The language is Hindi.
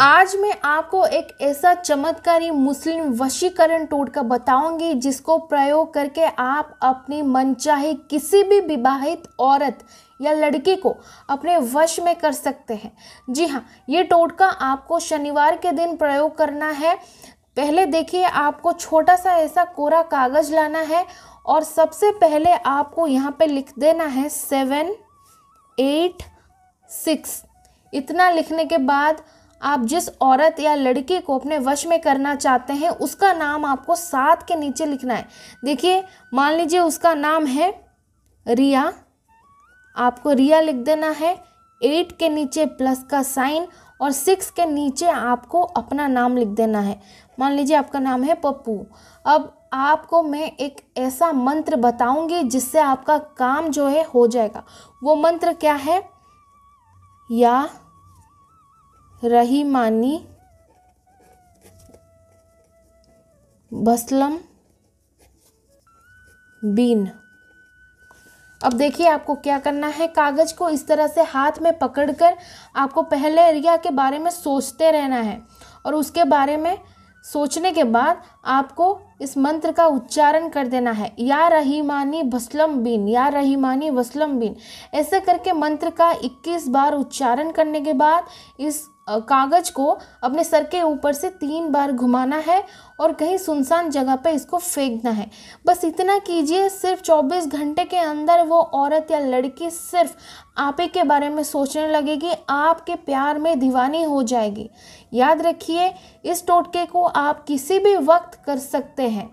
आज मैं आपको एक ऐसा चमत्कारी मुस्लिम वशीकरण टोटका बताऊंगी जिसको प्रयोग करके आप अपनी मनचाही किसी भी विवाहित औरत या लड़की को अपने वश में कर सकते हैं जी हाँ ये टोटका आपको शनिवार के दिन प्रयोग करना है पहले देखिए आपको छोटा सा ऐसा कोरा कागज़ लाना है और सबसे पहले आपको यहाँ पे लिख देना है सेवन एट सिक्स इतना लिखने के बाद आप जिस औरत या लड़के को अपने वश में करना चाहते हैं उसका नाम आपको सात के नीचे लिखना है देखिए मान लीजिए उसका नाम है रिया आपको रिया लिख देना है एट के नीचे प्लस का साइन और सिक्स के नीचे आपको अपना नाम लिख देना है मान लीजिए आपका नाम है पप्पू अब आपको मैं एक ऐसा मंत्र बताऊंगी जिससे आपका काम जो है हो जाएगा वो मंत्र क्या है या रहीमानी भस्लम बीन अब देखिए आपको क्या करना है कागज़ को इस तरह से हाथ में पकड़कर आपको पहले एरिया के बारे में सोचते रहना है और उसके बारे में सोचने के बाद आपको इस मंत्र का उच्चारण कर देना है या रहीमानी भस्लम बिन या रहीमानी वसलम बिन ऐसे करके मंत्र का 21 बार उच्चारण करने के बाद इस कागज़ को अपने सर के ऊपर से तीन बार घुमाना है और कहीं सुनसान जगह पे इसको फेंकना है बस इतना कीजिए सिर्फ 24 घंटे के अंदर वो औरत या लड़की सिर्फ आप ही के बारे में सोचने लगेगी आपके प्यार में दीवानी हो जाएगी याद रखिए इस टोटके को आप किसी भी वक्त कर सकते हैं